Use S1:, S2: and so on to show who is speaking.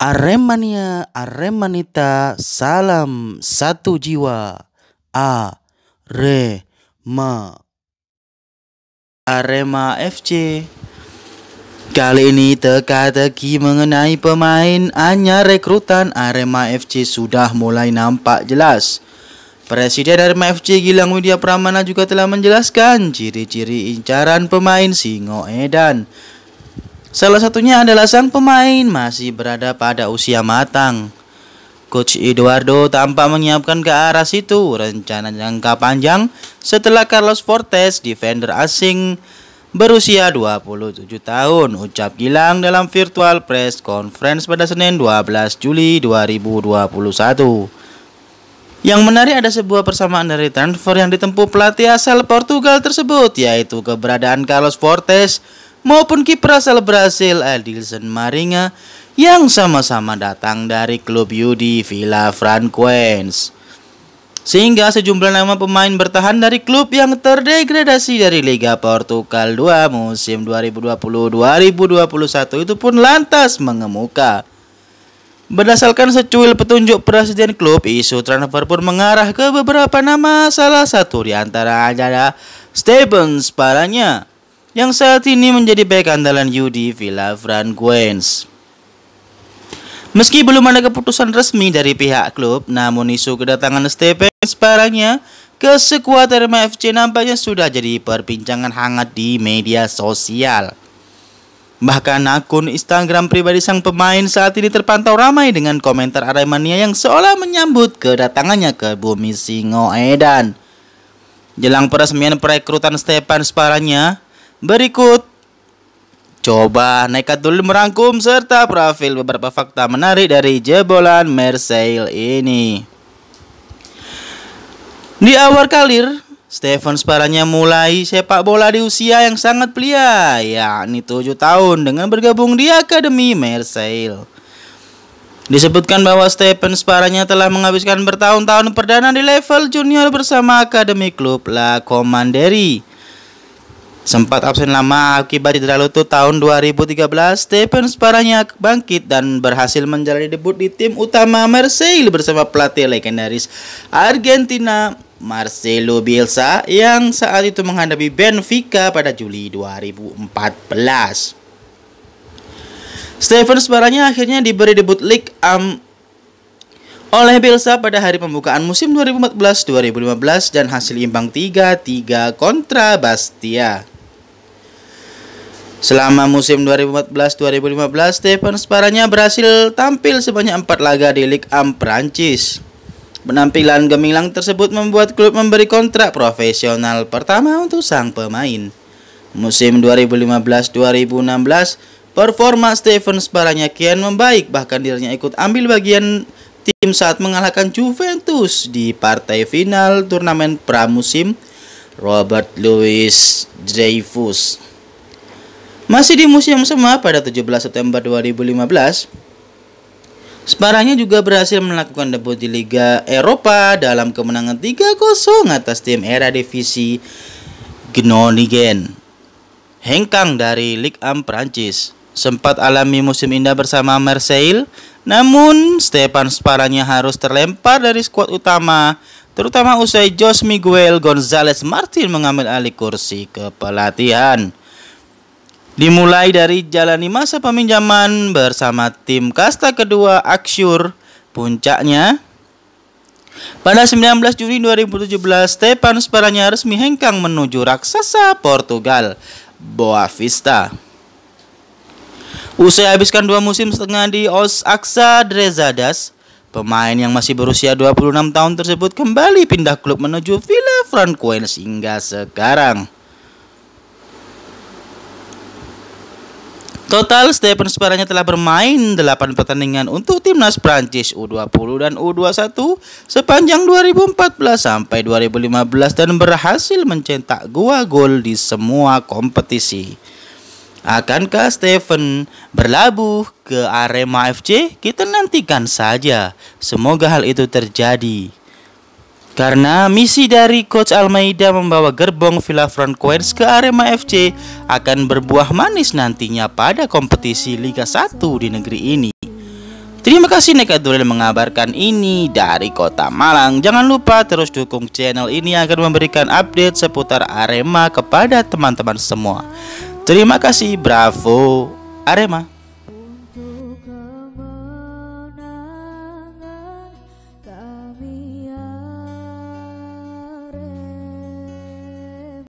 S1: Aremania, Aremanita, salam satu jiwa. A. Re. Ma. Arema FC Kali ini teka-teki mengenai pemain hanya rekrutan Arema FC sudah mulai nampak jelas. Presiden Arema FC Gilang Widya Pramana juga telah menjelaskan ciri-ciri incaran pemain Singo Edan. Salah satunya adalah sang pemain masih berada pada usia matang. Coach Eduardo tampak menyiapkan ke arah situ rencana jangka panjang setelah Carlos Fortes, defender asing berusia 27 tahun, ucap Gilang dalam virtual press conference pada Senin 12 Juli 2021. Yang menarik ada sebuah persamaan dari transfer yang ditempuh pelatih asal Portugal tersebut yaitu keberadaan Carlos Fortes maupun kiper asal Brasil Edilson Maringa yang sama-sama datang dari klub Yudi Villa Franquens. Sehingga sejumlah nama pemain bertahan dari klub yang terdegradasi dari Liga Portugal 2 musim 2020-2021 itu pun lantas mengemuka. Berdasarkan secuil petunjuk presiden klub, isu transfer pun mengarah ke beberapa nama, salah satu di antara adalah Stevens Paranya yang saat ini menjadi back andalan Yudi Villa Franquens. Meski belum ada keputusan resmi dari pihak klub, namun isu kedatangan Stephen Sparanya ke sekuat Arema FC nampaknya sudah jadi perbincangan hangat di media sosial. Bahkan akun Instagram pribadi sang pemain saat ini terpantau ramai dengan komentar Aremania yang seolah menyambut kedatangannya ke bumi Singo Edan. Jelang peresmian perekrutan Stepan Sparanya, Berikut Coba nekat dulu merangkum serta profil beberapa fakta menarik dari jebolan Marseille ini. Di awal kalir, Steven Sparanya mulai sepak bola di usia yang sangat belia, yakni 7 tahun dengan bergabung di Akademi Marseille. Disebutkan bahwa Stephen Sparanya telah menghabiskan bertahun-tahun perdana di level junior bersama Akademi Klub La Commanderie. Sempat absen lama akibat cedera lutut tahun 2013, Stephen separanya bangkit dan berhasil menjalani debut di tim utama Marseille bersama pelatih legendaris Argentina Marcelo Bielsa yang saat itu menghadapi Benfica pada Juli 2014. Stephen sebaranya akhirnya diberi debut League Am oleh Bielsa pada hari pembukaan musim 2014-2015 dan hasil imbang 3-3 kontra Bastia. Selama musim 2014-2015, Stephen Sparanya berhasil tampil sebanyak 4 laga di Ligue 1 Prancis. Penampilan gemilang tersebut membuat klub memberi kontrak profesional pertama untuk sang pemain. Musim 2015-2016, performa Stephen Sparanya kian membaik bahkan dirinya ikut ambil bagian tim saat mengalahkan Juventus di partai final turnamen pramusim Robert Louis Dreyfus. Masih di musim yang sama pada 17 September 2015, Sparanya juga berhasil melakukan debut di Liga Eropa dalam kemenangan 3-0 atas tim era divisi Gnonigen. Hengkang dari Ligue 1 Prancis sempat alami musim indah bersama Marseille, namun Stepan Sparanya harus terlempar dari skuad utama, terutama usai Jos Miguel Gonzalez Martin mengambil alih kursi kepelatihan. Dimulai dari jalani masa peminjaman bersama tim kasta kedua Aksur, puncaknya pada 19 Juni 2017, Stepan Sparanya resmi hengkang menuju raksasa Portugal, Boavista. Usai habiskan dua musim setengah di Os Aksa Drezadas, pemain yang masih berusia 26 tahun tersebut kembali pindah klub menuju Villa Francois hingga sekarang. Total Stephen Sparanya telah bermain 8 pertandingan untuk timnas Prancis U20 dan U21 sepanjang 2014 sampai 2015 dan berhasil mencetak dua gol di semua kompetisi. Akankah Stephen berlabuh ke Arema FC? Kita nantikan saja. Semoga hal itu terjadi. Karena misi dari Coach Almeida membawa gerbong Villa Francois ke Arema FC akan berbuah manis nantinya pada kompetisi Liga 1 di negeri ini. Terima kasih Nekat Duel mengabarkan ini dari kota Malang. Jangan lupa terus dukung channel ini agar memberikan update seputar Arema kepada teman-teman semua. Terima kasih, bravo Arema.